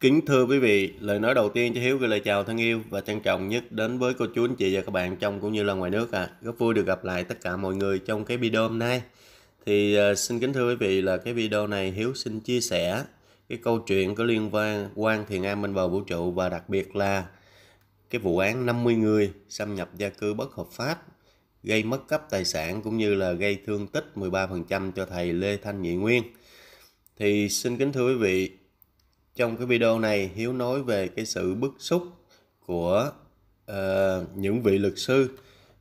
Kính thưa quý vị, lời nói đầu tiên cho Hiếu gửi lời chào thân yêu và trân trọng nhất đến với cô chú anh chị và các bạn trong cũng như là ngoài nước à. Rất vui được gặp lại tất cả mọi người trong cái video hôm nay. Thì uh, xin kính thưa quý vị là cái video này Hiếu xin chia sẻ cái câu chuyện có liên quan quan thiền an bên vào vũ trụ và đặc biệt là cái vụ án 50 người xâm nhập gia cư bất hợp pháp gây mất cấp tài sản cũng như là gây thương tích 13% cho thầy Lê Thanh Nhị Nguyên. Thì xin kính thưa quý vị, trong cái video này hiếu nói về cái sự bức xúc của uh, những vị luật sư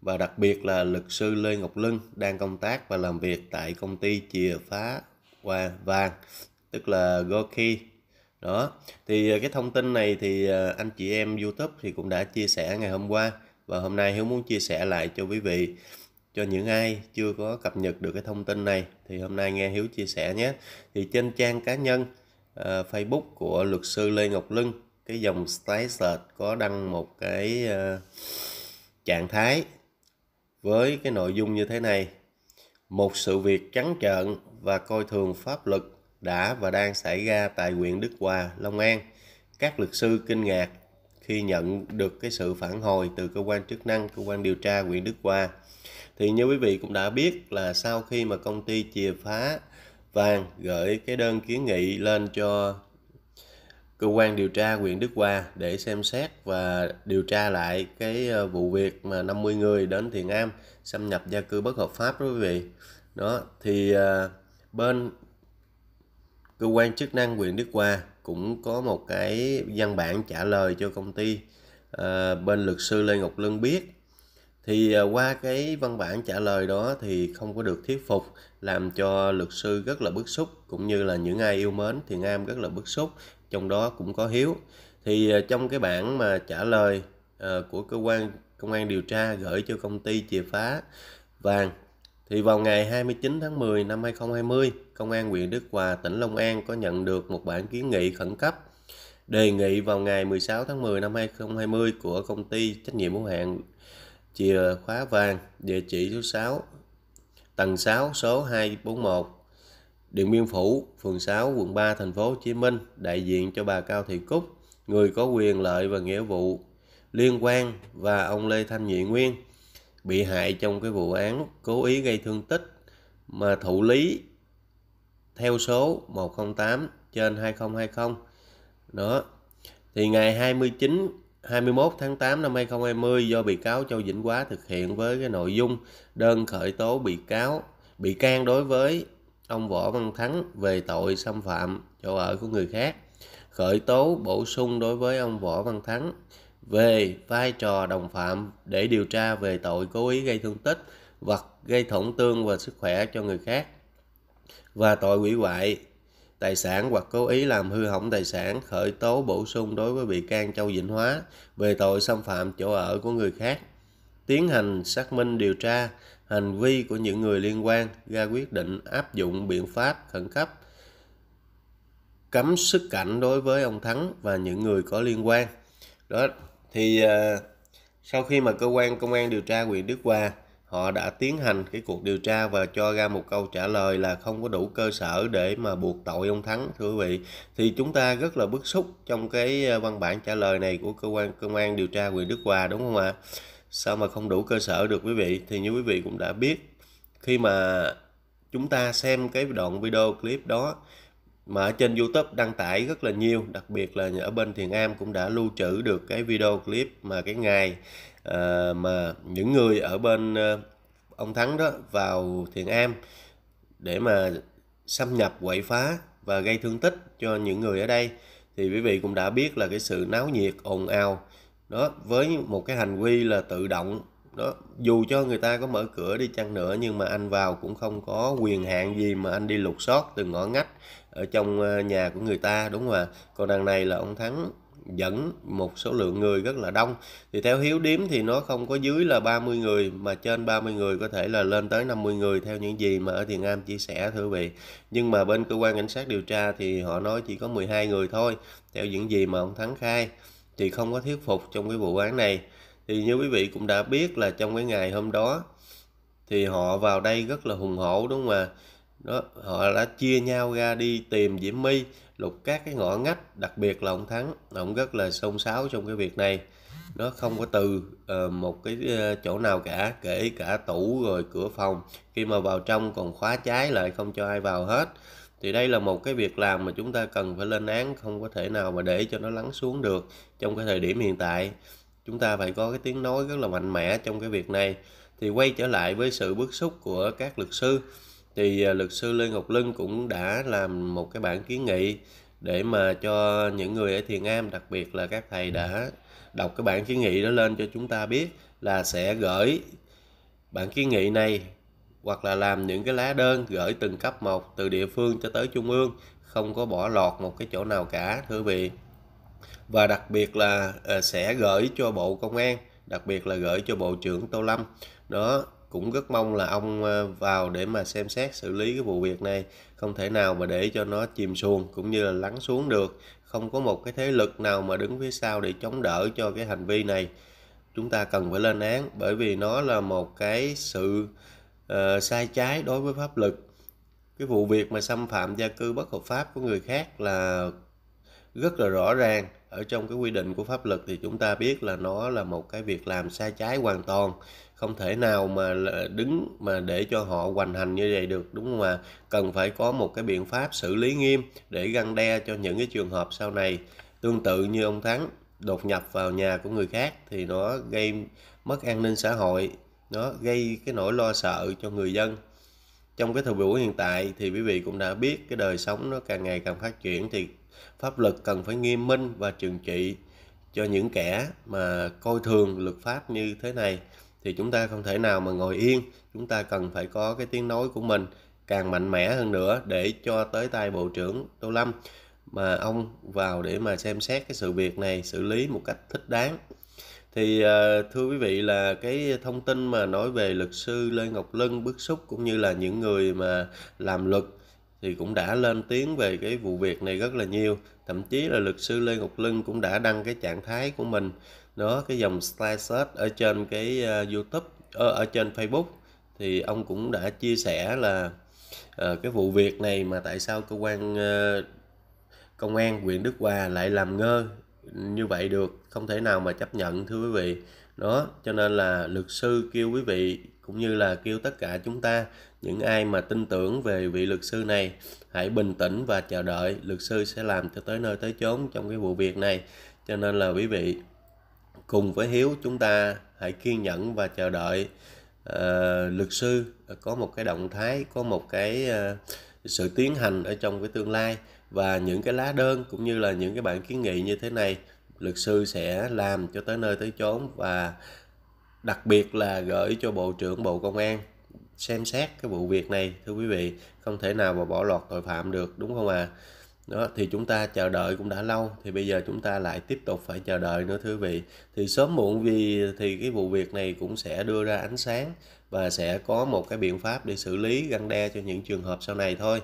và đặc biệt là luật sư lê ngọc Lưng đang công tác và làm việc tại công ty chìa phá Qua vàng tức là goki đó thì ờ, cái thông tin này thì ờ, anh chị em youtube thì cũng đã chia sẻ ngày hôm qua và hôm nay hiếu muốn chia sẻ lại cho quý vị cho những ai chưa có cập nhật được cái thông tin này thì hôm nay nghe hiếu chia sẻ nhé thì trên trang cá nhân uh, Facebook của luật sư Lê Ngọc Lưng cái dòng status có đăng một cái uh, trạng thái với cái nội dung như thế này một sự việc trắng trợn và coi thường pháp luật đã và đang xảy ra tại huyện Đức Hòa, Long An. Các luật sư kinh ngạc khi nhận được cái sự phản hồi từ cơ quan chức năng, cơ quan điều tra huyện Đức Hòa. Thì như quý vị cũng đã biết là sau khi mà công ty chìa phá Vàng gửi cái đơn kiến nghị lên cho cơ quan điều tra huyện Đức Hòa để xem xét và điều tra lại cái ờ, vụ việc mà 50 người đến Thiền Am xâm nhập gia cư bất hợp pháp đó quý vị. Đó thì ờ, bên cơ quan chức năng huyện Đức Hòa cũng có một cái văn bản trả lời cho công ty à, bên luật sư Lê Ngọc Lân biết thì à, qua cái văn bản trả lời đó thì không có được thuyết phục làm cho luật sư rất là bức xúc cũng như là những ai yêu mến thiền am rất là bức xúc trong đó cũng có hiếu thì à, trong cái bản mà trả lời à, của cơ quan công an điều tra gửi cho công ty chìa phá vàng thì vào ngày 29 tháng 10 năm 2020, Công an huyện Đức Hòa, tỉnh Long An có nhận được một bản kiến nghị khẩn cấp đề nghị vào ngày 16 tháng 10 năm 2020 của công ty trách nhiệm hữu hạn chìa khóa vàng, địa chỉ số 6, tầng 6, số 241, Điện Biên Phủ, phường 6, quận 3, thành phố Hồ Chí Minh, đại diện cho bà Cao Thị Cúc, người có quyền lợi và nghĩa vụ liên quan và ông Lê Thanh Nhị Nguyên, bị hại trong cái vụ án cố ý gây thương tích mà thụ lý theo số 108 trên 2020. Đó. Thì ngày 29 21 tháng 8 năm 2020 do bị cáo Châu Vĩnh Quá thực hiện với cái nội dung đơn khởi tố bị cáo bị can đối với ông Võ Văn Thắng về tội xâm phạm chỗ ở của người khác, khởi tố bổ sung đối với ông Võ Văn Thắng về vai trò đồng phạm để điều tra về tội cố ý gây thương tích, hoặc gây tổn thương và sức khỏe cho người khác và tội hủy hoại tài sản hoặc cố ý làm hư hỏng tài sản khởi tố bổ sung đối với bị can Châu Vĩnh Hóa về tội xâm phạm chỗ ở của người khác. Tiến hành xác minh điều tra hành vi của những người liên quan ra quyết định áp dụng biện pháp khẩn cấp cấm xuất cảnh đối với ông Thắng và những người có liên quan. Đó thì uh, sau khi mà cơ quan công an điều tra huyện Đức Hòa họ đã tiến hành cái cuộc điều tra và cho ra một câu trả lời là không có đủ cơ sở để mà buộc tội ông Thắng thưa quý vị thì chúng ta rất là bức xúc trong cái ờ, văn bản trả lời này của cơ quan công an điều tra huyện Đức Hòa đúng không ạ sao mà không đủ cơ sở được quý vị thì như quý vị cũng đã biết khi mà chúng ta xem cái đoạn video clip đó mà ở trên YouTube đăng tải rất là nhiều, đặc biệt là ở bên Thiền Am cũng đã lưu trữ được cái video clip mà cái ngày à, mà những người ở bên ờ, ông Thắng đó vào Thiền Am để mà xâm nhập quậy phá và gây thương tích cho những người ở đây thì quý vị cũng đã biết là cái sự náo nhiệt ồn ào đó với một cái hành vi là tự động đó dù cho người ta có mở cửa đi chăng nữa nhưng mà anh vào cũng không có quyền hạn gì mà anh đi lục soát từ ngõ ngách ở trong ờ, nhà của người ta đúng không ạ còn đằng này là ông thắng dẫn một số lượng người rất là đông thì theo hiếu điếm thì nó không có dưới là 30 người mà trên 30 người có thể là lên tới 50 người theo những gì mà ở Thiền Am chia sẻ thưa quý vị nhưng mà bên cơ quan cảnh sát điều tra thì họ nói chỉ có 12 người thôi theo những gì mà ông Thắng khai thì không có thuyết phục trong cái vụ án này thì như quý vị cũng đã biết là trong cái ngày hôm đó thì họ vào đây rất là hùng hổ đúng không ạ đó họ đã chia nhau ra đi tìm Diễm My lục các cái ngõ ngách đặc biệt là ông thắng ông rất là xông xáo trong cái việc này nó không có từ uh, một cái ờ, chỗ nào cả kể cả tủ rồi cửa phòng khi mà vào trong còn khóa trái lại không cho ai vào hết thì đây là một cái việc làm mà chúng ta cần phải lên án không có thể nào mà để cho nó lắng xuống được trong cái thời điểm hiện tại chúng ta phải có cái tiếng nói rất là mạnh mẽ trong cái việc này thì quay trở lại với sự bức xúc của các luật sư thì à, luật sư Lê Ngọc Lân cũng đã làm một cái bản kiến nghị để mà cho những người ở Thiền Am đặc biệt là các thầy đã đọc cái bản kiến nghị đó lên cho chúng ta biết là sẽ gửi bản kiến nghị này hoặc là làm những cái lá đơn gửi từng cấp một từ địa phương cho tới trung ương không có bỏ lọt một cái chỗ nào cả thưa vị và đặc biệt là à, sẽ gửi cho bộ công an đặc biệt là gửi cho bộ trưởng tô lâm đó cũng rất mong là ông ờ, vào để mà xem xét xử lý cái vụ việc này không thể nào mà để cho nó chìm xuồng cũng như là lắng xuống được không có một cái thế lực nào mà đứng phía sau để chống đỡ cho cái hành vi này chúng ta cần phải lên án bởi vì nó là một cái sự uh, sai trái đối với pháp luật cái vụ việc mà xâm phạm gia cư bất hợp pháp của người khác là rất là rõ ràng ở trong cái quy định của pháp luật thì chúng ta biết là nó là một cái việc làm sai trái hoàn toàn không thể nào mà đứng mà để cho họ hoành hành như vậy được đúng không ạ cần phải có một cái biện pháp xử lý nghiêm để găng đe cho những cái trường hợp sau này tương tự như ông thắng đột nhập vào nhà của người khác thì nó gây mất an ninh xã hội nó gây cái nỗi lo sợ cho người dân trong cái thời buổi hiện tại thì quý vị cũng đã biết cái đời sống nó càng ngày càng phát triển thì pháp luật cần phải nghiêm minh và trừng trị cho những kẻ mà coi thường luật pháp như thế này thì chúng ta không thể nào mà ngồi yên chúng ta cần phải có cái tiếng nói của mình càng mạnh mẽ hơn nữa để cho tới tay bộ trưởng tô lâm mà ông vào để mà xem xét cái sự việc này xử lý một cách thích đáng thì ờ, thưa quý vị là cái thông tin mà nói về luật sư Lê Ngọc Lân bức xúc cũng như là những người mà làm luật thì cũng đã lên tiếng về cái vụ việc này rất là nhiều thậm chí là luật sư Lê Ngọc Lân cũng đã đăng cái trạng thái của mình đó cái dòng status ở trên cái ờ, YouTube ở, ờ, ở trên Facebook thì ông cũng đã chia sẻ là uh, cái vụ việc này mà tại sao cơ quan uh, công an huyện Đức Hòa lại làm ngơ như vậy được không thể nào mà chấp nhận thưa quý vị đó cho nên là luật sư kêu quý vị cũng như là kêu tất cả chúng ta những ai mà tin tưởng về vị luật sư này hãy bình tĩnh và chờ đợi luật sư sẽ làm cho tới nơi tới chốn trong cái vụ việc này cho nên là quý vị cùng với hiếu chúng ta hãy kiên nhẫn và chờ đợi uh, luật sư có một cái động thái có một cái uh, sự tiến hành ở trong cái tương lai và những cái lá đơn cũng như là những cái bản kiến nghị như thế này luật sư sẽ làm cho tới nơi tới chốn và đặc biệt là gửi cho bộ trưởng bộ công an xem xét cái vụ việc này thưa quý vị không thể nào mà bỏ lọt tội phạm được đúng không ạ à? đó thì chúng ta chờ đợi cũng đã lâu thì bây giờ chúng ta lại tiếp tục phải chờ đợi nữa thưa quý vị thì sớm muộn vì thì cái vụ việc này cũng sẽ đưa ra ánh sáng và sẽ có một cái biện pháp để xử lý găng đe cho những trường hợp sau này thôi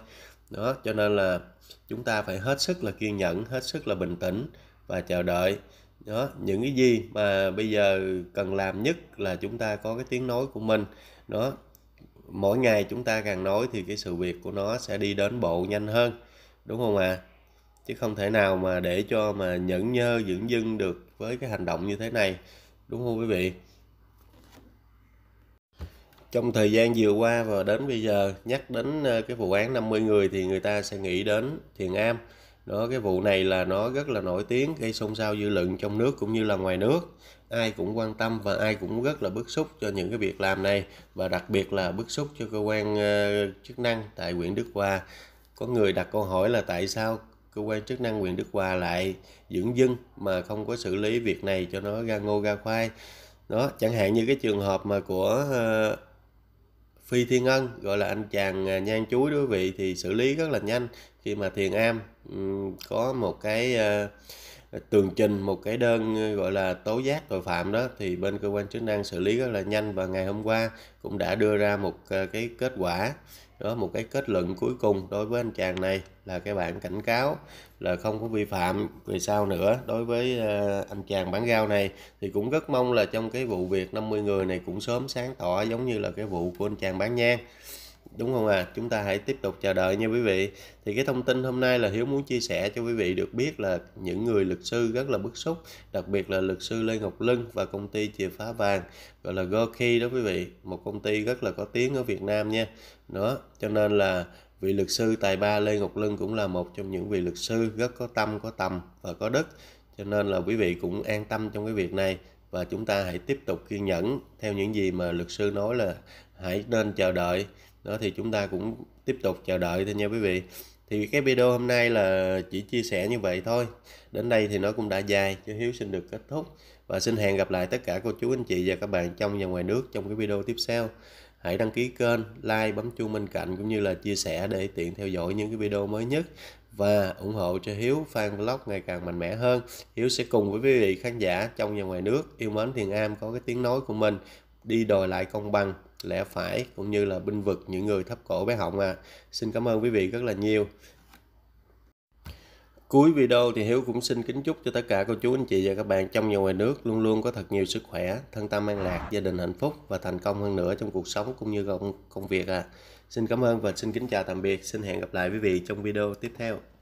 đó cho nên là chúng ta phải hết sức là kiên nhẫn hết sức là bình tĩnh và chờ đợi đó những cái gì mà bây giờ cần làm nhất là chúng ta có cái tiếng nói của mình đó mỗi ngày chúng ta càng nói thì cái sự việc của nó sẽ đi đến bộ nhanh hơn đúng không ạ à? chứ không thể nào mà để cho mà nhẫn nhơ dưỡng dưng được với cái hành động như thế này đúng không quý vị trong thời gian vừa qua và đến bây giờ nhắc đến ờ, cái vụ án 50 người thì người ta sẽ nghĩ đến Thiền Am đó cái vụ này là nó rất là nổi tiếng gây xôn xao dư luận trong nước cũng như là ngoài nước ai cũng quan tâm và ai cũng rất là bức xúc cho những cái việc làm này và đặc biệt là bức xúc cho cơ quan ờ, chức năng tại huyện Đức Hòa có người đặt câu hỏi là tại sao cơ quan chức năng huyện Đức Hòa lại dưỡng dưng mà không có xử lý việc này cho nó ra ngô ra khoai đó chẳng hạn như cái trường hợp mà của ờ, Phi Thiên Ân gọi là anh chàng à, nhan chuối đối vị thì xử lý rất là nhanh khi mà Thiền Am có một cái à, tường trình một cái đơn à, gọi là tố giác tội phạm đó thì bên cơ quan chức năng xử lý rất là nhanh và ngày hôm qua cũng đã đưa ra một cái kết quả đó một cái kết luận cuối cùng đối với anh chàng này là cái bản cảnh cáo là không có vi phạm về sau nữa đối với ờ, anh chàng bán rau này thì cũng rất mong là trong cái vụ việc 50 người này cũng sớm sáng tỏ giống như là cái vụ của anh chàng bán nhang đúng không à? chúng ta hãy tiếp tục chờ đợi nha quý vị thì cái thông tin hôm nay là hiếu muốn chia sẻ cho quý vị được biết là những người luật sư rất là bức xúc đặc biệt là luật sư lê ngọc lưng và công ty chìa phá vàng gọi là goki đó quý vị một công ty rất là có tiếng ở việt nam nha đó cho nên là vị luật sư tài ba lê ngọc lưng cũng là một trong những vị luật sư rất có tâm có tầm và có đức cho nên là quý vị cũng an tâm trong cái việc này và chúng ta hãy tiếp tục kiên nhẫn theo những gì mà luật sư nói là hãy nên chờ đợi đó thì chúng ta cũng tiếp tục chờ đợi thôi nha quý vị thì cái video hôm nay là chỉ chia sẻ như vậy thôi đến đây thì nó cũng đã dài cho hiếu xin được kết thúc và xin hẹn gặp lại tất cả cô chú anh chị và các bạn trong và ngoài nước trong cái video tiếp theo hãy đăng ký kênh like bấm chuông bên cạnh cũng như là chia sẻ để tiện theo dõi những cái video mới nhất và ủng hộ cho Hiếu fan vlog ngày càng mạnh mẽ hơn. Hiếu sẽ cùng với quý vị khán giả trong và ngoài nước yêu mến Thiền Am có cái tiếng nói của mình đi đòi lại công bằng lẽ phải cũng như là binh vực những người thấp cổ bé họng à. Xin cảm ơn quý vị rất là nhiều. Cuối video thì Hiếu cũng xin kính chúc cho tất cả cô chú anh chị và các bạn trong và ngoài nước luôn luôn có thật nhiều sức khỏe, thân tâm an lạc, gia đình hạnh phúc và thành công hơn nữa trong cuộc sống cũng như công, công việc à. Xin cảm ơn và xin kính chào tạm biệt. Xin hẹn gặp lại quý vị trong video tiếp theo.